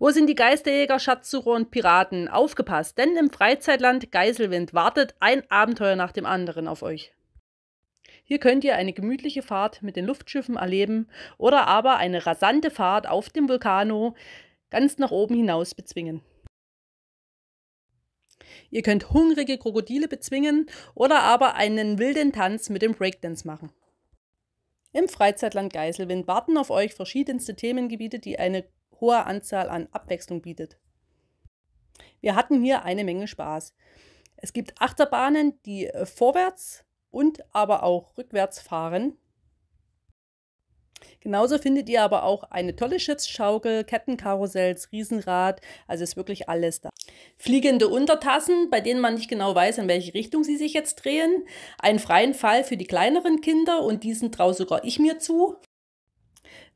Wo sind die Geisterjäger, Schatzsucher und Piraten? Aufgepasst, denn im Freizeitland Geiselwind wartet ein Abenteuer nach dem anderen auf euch. Hier könnt ihr eine gemütliche Fahrt mit den Luftschiffen erleben oder aber eine rasante Fahrt auf dem Vulkano ganz nach oben hinaus bezwingen. Ihr könnt hungrige Krokodile bezwingen oder aber einen wilden Tanz mit dem Breakdance machen. Im Freizeitland Geiselwind warten auf euch verschiedenste Themengebiete, die eine hoher Anzahl an Abwechslung bietet. Wir hatten hier eine Menge Spaß. Es gibt Achterbahnen, die äh, vorwärts und aber auch rückwärts fahren. Genauso findet ihr aber auch eine tolle Schiffsschaukel, Kettenkarussells, Riesenrad, also ist wirklich alles da. Fliegende Untertassen, bei denen man nicht genau weiß, in welche Richtung sie sich jetzt drehen. Einen freien Fall für die kleineren Kinder und diesen traue sogar ich mir zu.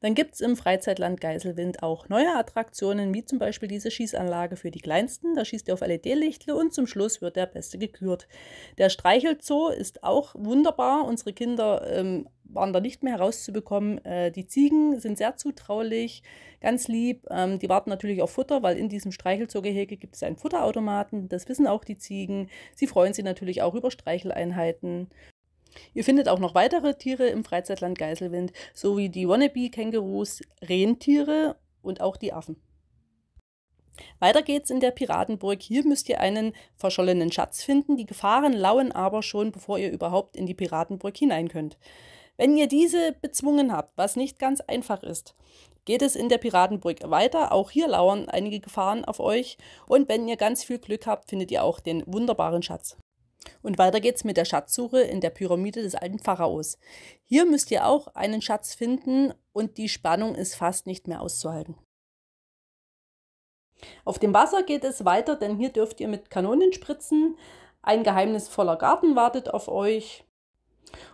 Dann gibt es im Freizeitland Geiselwind auch neue Attraktionen, wie zum Beispiel diese Schießanlage für die Kleinsten. Da schießt ihr auf LED-Lichtle und zum Schluss wird der Beste gekürt. Der Streichelzoo ist auch wunderbar. Unsere Kinder ähm, waren da nicht mehr herauszubekommen. Äh, die Ziegen sind sehr zutraulich, ganz lieb. Ähm, die warten natürlich auf Futter, weil in diesem Streichelzoo-Gehege gibt es einen Futterautomaten. Das wissen auch die Ziegen. Sie freuen sich natürlich auch über Streicheleinheiten. Ihr findet auch noch weitere Tiere im Freizeitland Geiselwind, sowie die Wannabe-Kängurus, Rentiere und auch die Affen. Weiter geht's in der Piratenburg. Hier müsst ihr einen verschollenen Schatz finden. Die Gefahren lauen aber schon, bevor ihr überhaupt in die Piratenburg hinein könnt. Wenn ihr diese bezwungen habt, was nicht ganz einfach ist, geht es in der Piratenburg weiter. Auch hier lauern einige Gefahren auf euch. Und wenn ihr ganz viel Glück habt, findet ihr auch den wunderbaren Schatz. Und weiter geht's mit der Schatzsuche in der Pyramide des alten Pharaos. Hier müsst ihr auch einen Schatz finden und die Spannung ist fast nicht mehr auszuhalten. Auf dem Wasser geht es weiter, denn hier dürft ihr mit Kanonen spritzen. Ein geheimnisvoller Garten wartet auf euch.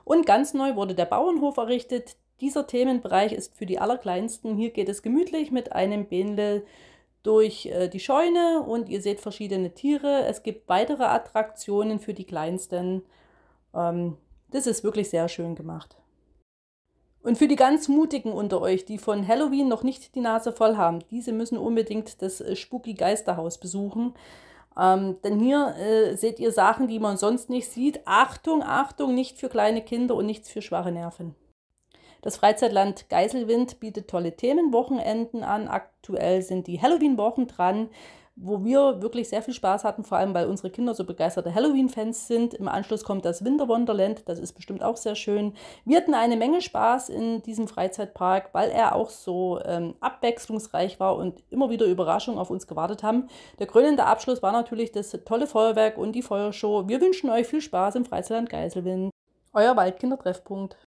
Und ganz neu wurde der Bauernhof errichtet. Dieser Themenbereich ist für die Allerkleinsten. Hier geht es gemütlich mit einem Bähnle durch äh, die Scheune und ihr seht verschiedene Tiere. Es gibt weitere Attraktionen für die Kleinsten. Ähm, das ist wirklich sehr schön gemacht. Und für die ganz Mutigen unter euch, die von Halloween noch nicht die Nase voll haben, diese müssen unbedingt das äh, Spooky Geisterhaus besuchen. Ähm, denn hier äh, seht ihr Sachen, die man sonst nicht sieht. Achtung, Achtung, nicht für kleine Kinder und nichts für schwache Nerven. Das Freizeitland Geiselwind bietet tolle Themenwochenenden an. Aktuell sind die Halloween-Wochen dran wo wir wirklich sehr viel Spaß hatten, vor allem weil unsere Kinder so begeisterte Halloween-Fans sind. Im Anschluss kommt das Winter Wonderland, das ist bestimmt auch sehr schön. Wir hatten eine Menge Spaß in diesem Freizeitpark, weil er auch so ähm, abwechslungsreich war und immer wieder Überraschungen auf uns gewartet haben. Der krönende Abschluss war natürlich das tolle Feuerwerk und die Feuershow. Wir wünschen euch viel Spaß im Freizeitland Geiselwind. Euer Waldkindertreffpunkt.